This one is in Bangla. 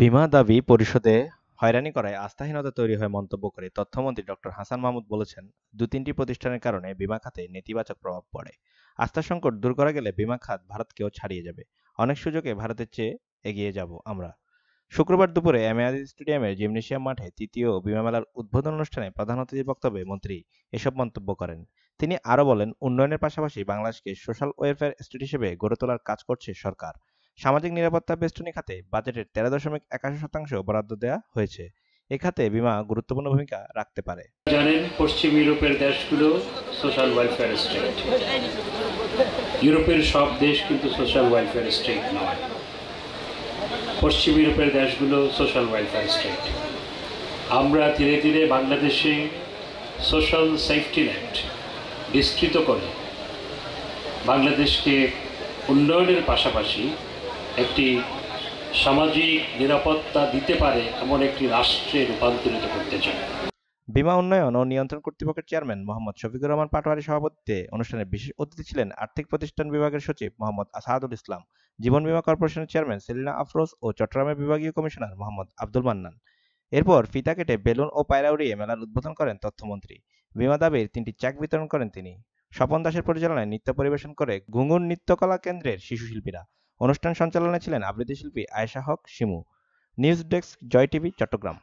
বিমা দাবি পরিষদে হয়রানি করায় আস্থাহীনতা তৈরি হয় মন্তব্য করে তথ্যমন্ত্রী ডক্টর হাসান মাহমুদ বলেছেন দু তিনটি প্রতিষ্ঠানের কারণে বিমা খাতে নেতিবাচক প্রভাব পড়ে আস্থা সংকট দূর করা গেলে বিমা খাত ভারতকেও ছাড়িয়ে যাবে অনেক সুযোগে ভারতের চেয়ে এগিয়ে যাব আমরা শুক্রবার দুপুরে এমএআদি স্টেডিয়ামের জিমনেশিয়াম মাঠে তৃতীয় বিমা মেলার উদ্বোধন অনুষ্ঠানে প্রধান অতিথির বক্তব্যে মন্ত্রী এসব মন্তব্য করেন তিনি আরও বলেন উন্নয়নের পাশাপাশি বাংলাদেশকে সোশ্যাল ওয়েলফেয়ার স্টেট হিসেবে গড়ে তোলার কাজ করছে সরকার সামাজিক নিরাপত্তা বেষ্টনী খাতে বাজেটের তেরো দশমিক একাশি শতাংশ বরাদ্দ দেওয়া হয়েছে এ খাতে বিমা গুরুত্বপূর্ণ ভূমিকা রাখতে পারে জানেন পশ্চিম ইউরোপের দেশগুলো সোশ্যাল ওয়েলফেয়ার স্টেট ইউরোপের সব দেশ কিন্তু সোশ্যাল ওয়েলফেয়ার স্টেট নয় পশ্চিম ইউরোপের দেশগুলো সোশ্যাল ওয়েলফেয়ার স্টেট আমরা ধীরে ধীরে বাংলাদেশে সোশ্যাল সেফটি নেট বিস্তৃত করে বাংলাদেশকে উন্নয়নের পাশাপাশি একটি সামাজিক নিরাপত্তা দিতে পারে এমন একটি রাষ্ট্রে রূপান্তরিত করতে চায় বিমা উন্নয়ন ও নিয়ন্ত্রণ কর্তৃপক্ষের চেয়ারম্যান মোহাম্মদ শফিকুর রহমান পাটোয়ারি সভাপতিত্বে অনুষ্ঠানে বিশেষ অতিথি ছিলেন আর্থিক প্রতিষ্ঠান বিভাগের সচিব মোহাম্মদ আসাদুল ইসলাম জীবন বিমা কর্পোরেশনের চেয়ারম্যান সেলিনা আফরোজ ও চট্টগ্রামের বিভাগীয় কমিশনার মোহাম্মদ আব্দুল মান্নান এরপর ফিতা কেটে বেলুন ও পায়রা উড়িয়ে মেলার উদ্বোধন করেন তথ্যমন্ত্রী বিমা দাবির তিনটি চেক বিতরণ করেন তিনি স্বপন দাসের পরিচালনায় নৃত্য পরিবেশন করে ঘুঙ্গুর নৃত্যকলা কেন্দ্রের শিশু শিল্পীরা অনুষ্ঠান সঞ্চালনায় ছিলেন আবৃত্তি শিল্পী Ayesha Haque Shimu news desk Joy TV Chittagong